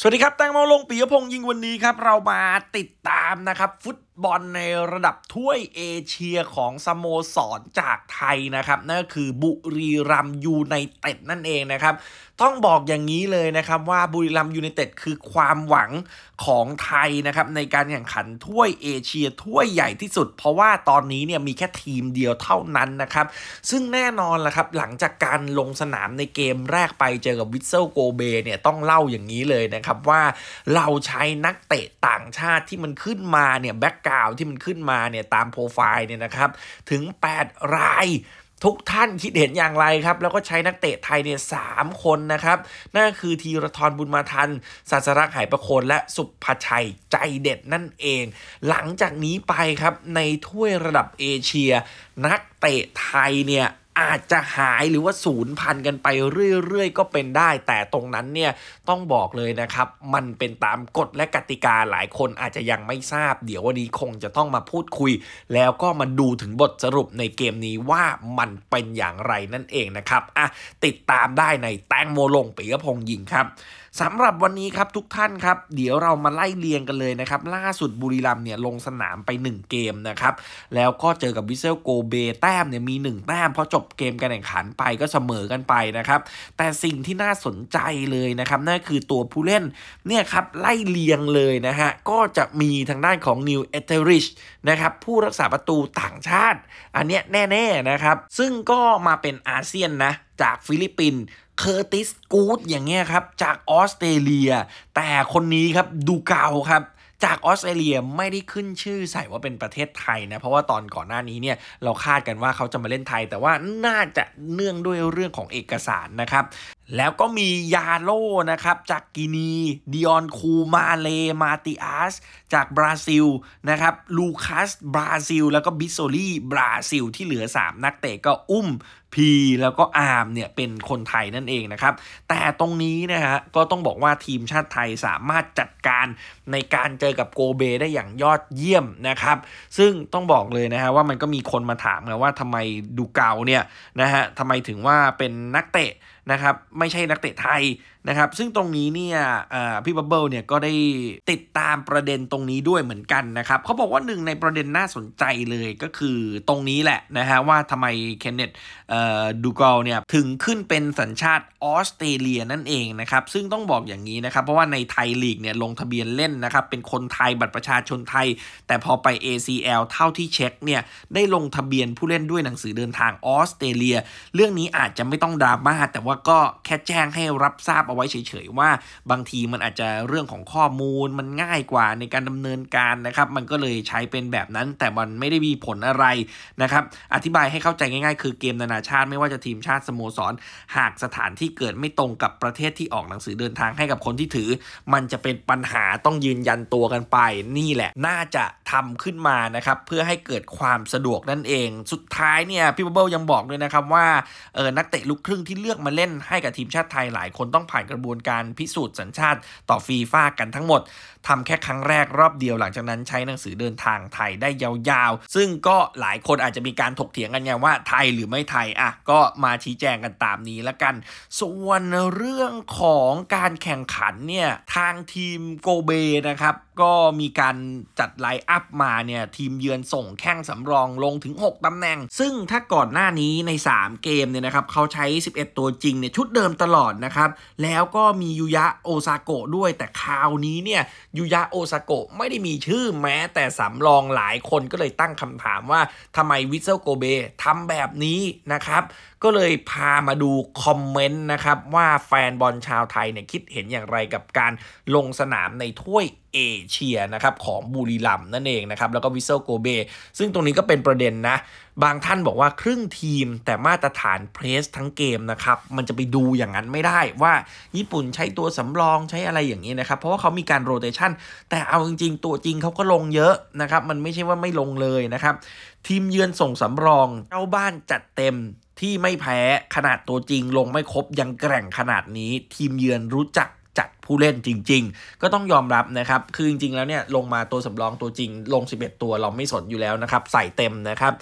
สวัสดีครับแตงโมลง ปียพงษ์ยิงวันนี้ครับ เรามาติดตามนะครับฟุตบอลในระดับถ้วยเอเชียของสโมสรจากไทยนะครับ นั่นก็คือบุรีรัมยูไนเต็ดนั่นเองนะครับ ต้องบอกอย่างนี้เลยนะครับ ว่าบุรีรัมยูไนเต็ดคือความหวังของไทยนะครับ ในการแข่งขันถ้วยเอเชีย ถ้วยใหญ่ที่สุด เพราะว่าตอนนี้เนี่ยมีแค่ทีมเดียวเท่านั้นนะครับ ซึ่งแน่นอนละครับ หลังจากการลงสนามในเกมแรกไปเจอกับวิสเซลโกเบเนี่ยต้องเล่าอย่างนี้เลยนะครับว่าเราใช้นักเตะต่างชาติที่มันขึ้นมาเนี่ยแบ็กก่าวที่มันขึ้นมาเนี่ย ตามโปรไฟล์เนี่ยนะครับถึง 8 รายทุกท่านคิดเห็นอย่างไรครับ แล้วก็ใช้นักเตะไทยเนี่ยสคนนะครับนั่นคือธีรทรบุญมาทันศาสรักหายประโคนและสุภชัยใจเด็ดนั่นเอง หลังจากนี้ไปครับในถ้วยระดับเอเชีย นักเตะไทยเนี่ยอาจจะหายหรือว่าศูนย์พันกันไปเรื่อยๆก็เป็นได้ แต่ตรงนั้นเนี่ยต้องบอกเลยนะครับมันเป็นตามกฎและกติกาหลายคนอาจจะยังไม่ทราบ เดี๋ยววันนี้คงจะต้องมาพูดคุย แล้วก็มาดูถึงบทสรุปในเกมนี้ว่ามันเป็นอย่างไรนั่นเองนะครับอ่ะติดตามได้ในแตงโมลงปีกพงยิงครับสำหรับวันนี้ครับทุกท่านครับ เดี๋ยวเรามาไล่เรียงกันเลยนะครับล่าสุดบุรีรัมเนี่ยลงสนามไป 1 เกมนะครับแล้วก็เจอกับวิเซลโกเบแต้มเนี่ยมี1แต้มพอจบเกมการแข่งขันไปก็เสมอกันไปนะครับ แต่สิ่งที่น่าสนใจเลยนะครับนั่นคือตัวผู้เล่นเนี่ยครับไล่เลียงเลยนะฮะ ก็จะมีทางด้านของนิวเอเทอริชนะครับผู้รักษาประตูต่างชาติอันเนี้ยแน่ๆนะครับ ซึ่งก็มาเป็นอาเซียนนะ จากฟิลิปปินส์เคอร์ติสกูดอย่างเงี้ยครับจากออสเตรเลีย แต่คนนี้ครับดูเก่าครับจากออสเตรเลียไม่ได้ขึ้นชื่อใส่ว่าเป็นประเทศไทยนะ เพราะว่าตอนก่อนหน้านี้เนี่ยเราคาดกันว่าเขาจะมาเล่นไทย แต่ว่าน่าจะเนื่องด้วยเรื่องของเอกสารนะครับแล้วก็มียาโลนะครับจากกินี ดิออนคูมาเล มาติอาสจากบราซิลนะครับ ลูคัส บราซิล แล้วก็บิโซลี่บราซิลที่เหลือ 3 นักเตะก็อุ้มพีแล้วก็อาร์มเนี่ยเป็นคนไทยนั่นเองนะครับ แต่ตรงนี้นะฮะก็ต้องบอกว่าทีมชาติไทยสามารถจัดการในการเจอกับโกเบได้อย่างยอดเยี่ยมนะครับ ซึ่งต้องบอกเลยนะฮะว่ามันก็มีคนมาถามนะว่าทำไมดูเกาเนี่ยนะฮะทำไมถึงว่าเป็นนักเตะนะครับ ไม่ใช่นักเตะไทยนะครับซึ่งตรงนี้เนี่ยพี่บับเบิลเนี่ยก็ได้ติดตามประเด็นตรงนี้ด้วยเหมือนกันนะครับเขาบอกว่าหนึ่งในประเด็นน่าสนใจเลยก็คือตรงนี้แหละนะฮะว่าทำไมเคนเนตดูกอลเนี่ยถึงขึ้นเป็นสัญชาติออสเตรเลียนั่นเองนะครับซึ่งต้องบอกอย่างนี้นะครับ เพราะว่าในไทยลีกเนี่ยลงทะเบียนเล่นนะครับเป็นคนไทยบัตรประชาชนไทย แต่พอไป ACL เท่าที่เช็คเนี่ยได้ลงทะเบียนผู้เล่นด้วยหนังสือเดินทางออสเตรเลีย เรื่องนี้อาจจะไม่ต้องดราม่าแต่ว่าก็แค่แจ้งให้รับทราบเอาไว้เฉยๆว่าบางทีมันอาจจะเรื่องของข้อมูลมันง่ายกว่าในการดำเนินการนะครับมันก็เลยใช้เป็นแบบนั้นแต่มันไม่ได้มีผลอะไรนะครับ อธิบายให้เข้าใจง่ายๆ คือเกมนานาชาติ ไม่ว่าจะทีมชาติสโมสรหากสถานที่เกิดไม่ตรงกับประเทศที่ออกหนังสือเดินทางให้กับคนที่ถือ มันจะเป็นปัญหาต้องยืนยันตัวกันไปนี่แหละน่าจะทำขึ้นมานะครับเพื่อให้เกิดความสะดวกนั่นเองสุดท้ายเนี่ยพี่บับเบิลยังบอกด้วยนะครับว่าเออนักเตะลูกครึ่งที่เลือกมาเล่นให้กับทีมชาติไทยหลาย คนต้องผ่านกระบวนการพิสูจน์สัญชาติต่อฟีฟ่ากันทั้งหมด ทำแค่ครั้งแรกรอบเดียวหลังจากนั้นใช้หนังสือเดินทางไทยได้ยาวๆ ซึ่งก็หลายคนอาจจะมีการถกเถียงกันไงว่าไทยหรือไม่ไทยอ่ะก็มาชี้แจงกันตามนี้ละกัน ส่วนเรื่องของการแข่งขันเนี่ยทางทีมโกเบนะครับก็มีการจัดไลน์อัพมาเนี่ย ทีมเยือนส่งแข้งสำรองลงถึง 6 ตำแหน่ง ซึ่งถ้าก่อนหน้านี้ใน 3 เกมเนี่ยนะครับ เขาใช้ 11 ตัวจริงเนี่ย ชุดเดิมตลอดนะครับ แล้วก็มียูยะโอซาโกะด้วยแต่คราวนี้เนี่ยยูยะโอซาโกะไม่ได้มีชื่อแม้แต่สำรองหลายคนก็เลยตั้งคำถามว่าทำไมวิเซลโกเบทำแบบนี้นะครับ ก็เลยพามาดูคอมเมนต์นะครับว่าแฟนบอลชาวไทยเนี่ยคิดเห็นอย่างไรกับการลงสนามในถ้วยเอเชียนะครับของบุรีรัมนั่นเองนะครับ แล้วก็วิเซลโกเบซึ่งตรงนี้ก็เป็นประเด็นนะ บางท่านบอกว่าครึ่งทีมแต่มาตรฐานเพรสทั้งเกมนะครับ มันจะไปดูอย่างนั้นไม่ได้ว่าญี่ปุ่นใช้ตัวสำรองใช้อะไรอย่างนี้นะครับ เพราะว่าเขามีการโรเตชันแต่เอาจริงๆตัวจริงเขาก็ลงเยอะนะครับมันไม่ใช่ว่าไม่ลงเลยนะครับ ทีมเยือนส่งสำรองเจ้าบ้านจัดเต็มที่ไม่แพ้ขนาดตัวจริงลงไม่ครบยังแกร่งขนาดนี้ ทีมเยือนรู้จักผู้เล่นจริงๆ ก็ต้องยอมรับนะครับ คือจริงๆ แล้วเนี่ยลงมาตัวสำรองตัวจริงลง 11 ตัวเราไม่สนอยู่แล้วนะครับ ใส่เต็มนะครับ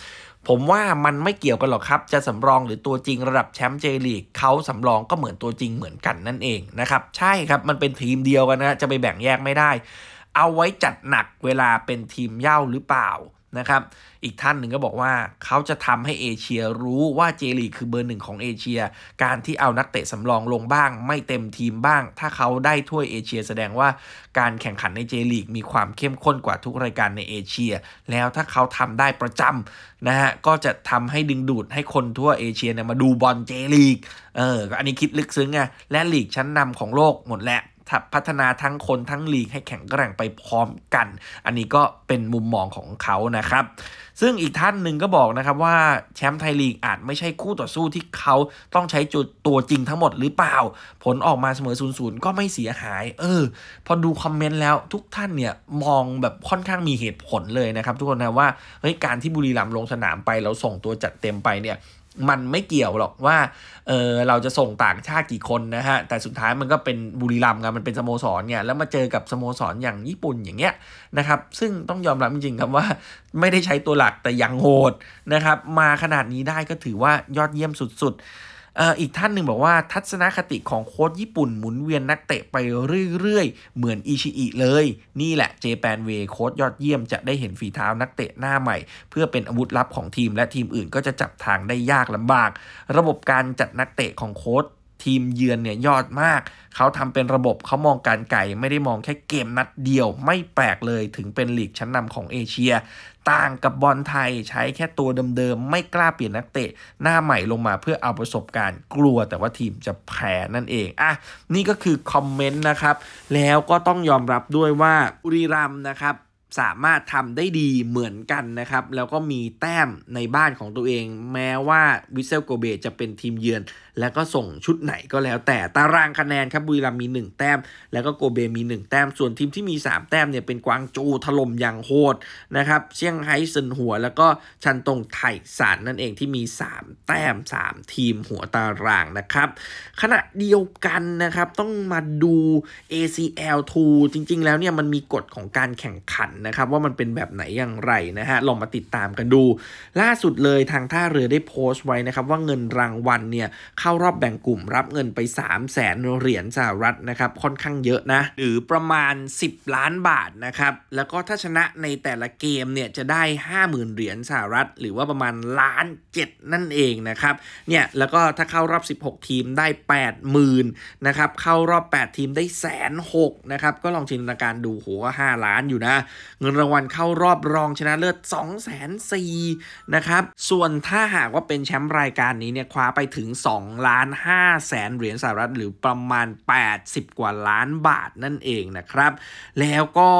ผมว่ามันไม่เกี่ยวกันหรอกครับ จะสำรองหรือตัวจริงระดับแชมป์เจลีกเขาสำรองก็เหมือนตัวจริงเหมือนกันนั่นเองนะครับ ใช่ครับมันเป็นทีมเดียวกันนะจะไปแบ่งแยกไม่ได้ เอาไว้จัดหนักเวลาเป็นทีมเย่าหรือเปล่านะครับ อีกท่านหนึ่งก็บอกว่าเขาจะทำให้เอเชียรู้ว่าเจลีคือเบอร์หนึ่งของเอเชีย การที่เอานักเตะสำรองลงบ้าง ไม่เต็มทีมบ้าง ถ้าเขาได้ถ้วยเอเชียแสดงว่าการแข่งขันในเจลีก มีความเข้มข้นกว่าทุกรายการในเอเชีย แล้วถ้าเขาทำได้ประจำนะฮะ ก็จะทำให้ดึงดูดให้คนทั่วเอเชียเนี่ยมาดูบอลเจลีกเอออันนี้คิดลึกซึ้งไงและลีกชั้นนำของโลกหมดแหละถพัฒนาทั้งคนทั้งลีกให้แข็งแกร่งไปพร้อมกัน อันนี้ก็เป็นมุมมองของเขานะครับ ซึ่งอีกท่านหนึ่งก็บอกนะครับว่าแชมป์ไทยลีกอาจไม่ใช่คู่ต่อสู้ที่เขาต้องใช้จุดตัวจริงทั้งหมดหรือเปล่า ผลออกมาเสมอศูนย์ก็ไม่เสียหาย เออ พอดูคอมเมนต์แล้วทุกท่านเนี่ย มองแบบค่อนข้างมีเหตุผลเลยนะครับทุกคนนะว่าเฮ้ยการที่บุรีรัมย์ลงสนามไปแล้วส่งตัวจัดเต็มไปเนี่ยมันไม่เกี่ยวหรอกว่า เออเราจะส่งต่างชาติกี่คนนะฮะ แต่สุดท้ายมันก็เป็นบุรีรัมย์ไงมันเป็นสโมสรเนี่ยแล้วมาเจอกับสโมสรอย่างญี่ปุ่นอย่างเงี้ยนะครับ ซึ่งต้องยอมรับจริงๆครับว่าไม่ได้ใช้ตัวหลักแต่ยังโหดนะครับ มาขนาดนี้ได้ก็ถือว่ายอดเยี่ยมสุดๆอีกท่านหนึ่งบอกว่าทัศนคติของโค้ชญี่ปุ่นหมุนเวียนนักเตะไปเรื่อยๆ เหมือนอิชิอิเลย นี่แหละเจแปนเวโค้ชยอดเยี่ยมจะได้เห็นฝีเท้านักเตะหน้าใหม่ เพื่อเป็นอาวุธลับของทีมและทีมอื่นก็จะจับทางได้ยากลำบาก ระบบการจัดนักเตะของโค้ชทีมเยือนเนี่ยยอดมาก เขาทำเป็นระบบ เขามองการไก่ไม่ได้มองแค่เกมนัดเดียว ไม่แปลกเลยถึงเป็นลีกชั้นนำของเอเชีย ต่างกับบอลไทยใช้แค่ตัวเดิมๆ ไม่กล้าเปลี่ยนนักเตะ หน้าใหม่ลงมาเพื่อเอาประสบการณ์ กลัว แต่ว่าทีมจะแพ้นั่นเอง อ่ะ นี่ก็คือ คอมเมนต์นะครับ แล้วก็ต้องยอมรับด้วยว่าอุรีรัมนะครับสามารถทำได้ดีเหมือนกันนะครับ แล้วก็มีแต้มในบ้านของตัวเอง แม้ว่าวิเซลโกเบจะเป็นทีมเยือนแล้วก็ส่งชุดไหนก็แล้ว แต่ตารางคะแนนครับบุรีรัมมี 1 แต้ม แล้วก็โกเบมี 1 แต้มส่วนทีมที่มี 3 แต้มเนี่ยเป็นกวางโจถล่มอย่างโหดนะครับเชียงไฮ้ซินหัวแล้วก็ชันตงไถ่สารนั่นเองที่มี 3 แต้ม 3 ทีมหัวตารางนะครับ ขณะเดียวกันนะครับต้องมาดู ACL 2จริงๆแล้วเนี่ยมันมีกฎของการแข่งขันนะครับว่ามันเป็นแบบไหนอย่างไรนะฮะลองมาติดตามกันดู ล่าสุดเลยทางท่าเรือได้โพสต์ไว้นะครับว่าเงินรางวัลเนี่ยเข้ารอบแบ่งกลุ่มรับเงินไป3 0 0แสนเหรียญสหรัฐนะครับค่อนข้างเยอะนะหรือประมาณ 10 ล้านบาทนะครับแล้วก็ถ้าชนะในแต่ละเกมเนี่ยจะได้ 50,000 เหรียญสหรัฐหรือว่าประมาณล้านเจ็ดนั่นเองนะครับเนี่ยแล้วก็ถ้าเข้ารอบ 16 ทีมได้ 80,000นะครับเข้ารอบ 8 ทีมได้แสนหกนะครับ ก็ลองจินตนาการดูโหก็5ล้านอยู่นะ เงินรางวัลเข้ารอบรองชนะเลิศ2 0 0 0 0 0นะครับส่วนถ้าหากว่าเป็นแชมป์รายการนี้เนี่ยคว้าไปถึง 2 2ล้าน5แสน เหรียญสหรัฐหรือประมาณ 80 กว่าล้านบาทนั่นเองนะครับ แล้วก็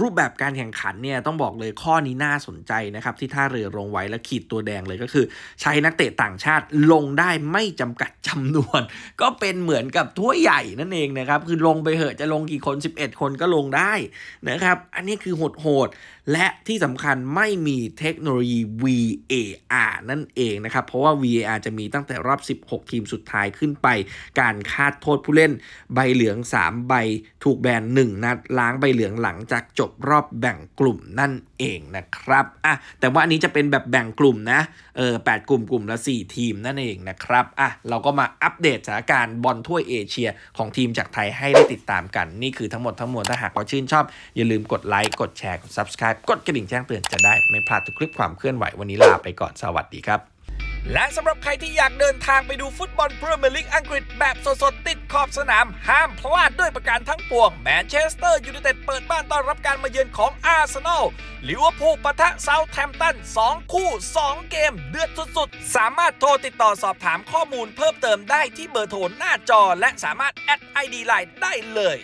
รูปแบบการแข่งขันเนี่ยต้องบอกเลยข้อนี้น่าสนใจนะครับที่ท่าเรือลงไว้และขีดตัวแดงเลยก็คือใช้นักเตะต่างชาติลงได้ไม่จำกัดจำนวน ก็เป็นเหมือนกับทั่วใหญ่นั่นเองนะครับ คือลงไปเหอะจะลงกี่คน 11 คนก็ลงได้นะครับอันนี้คือโหดๆและที่สำคัญไม่มีเทคโนโลยี VAR นั่นเองนะครับเพราะว่า VAR จะมีตั้งแต่รอบ16ทีมมสุดท้ายขึ้นไปการคาดโทษผู้เล่น ใบเหลือง 3 ใบ ถูกแบน1นัดล้างใบเหลืองหลังจากจบรอบแบ่งกลุ่มนั่นเองนะครับอ่ะแต่ว่าอันนี้จะเป็นแบบแบ่งกลุ่มนะเออแกลุ่มกลุ่มละ4ทีมนั่นเองนะครับอ่ะเราก็มาอัปเดตสถานการณ์บอลถ้วยเอเชีย ของทีมจากไทยให้ได้ติดตามกันนี่คือทั้งหมดทั้งมวลถ้าหากว่าชื่นชอบอย่าลืมกดไลค์กดแชร์กด subscribe กดกระดิ่งแจ้งเตือนจะได้ไม่พลาดทุกคลิปความเคลื่อนไหววันนี้ลาไปก่อนสวัสดีครับและสำหรับใครที่อยากเดินทางไปดูฟุตบอลพรีเมียร์ลีกอังกฤษแบบสดๆ ติดขอบสนาม ห้ามพลาดด้วยประการทั้งปวงแมนเชสเตอร์ยูไนเต็ดเปิดบ้านต้อนรับการมาเยือนของอาร์เซนอลหรือว่าผพู้ปะทะเซาแทม์ตัน2คู่ 2 เกมเดือดสุดๆ สามารถโทรติดต่อสอบถามข้อมูลเพิ่มเติมได้ที่เบอร์โทรหน้าจอและสามารถแอดไอดีไลน์ได้เลย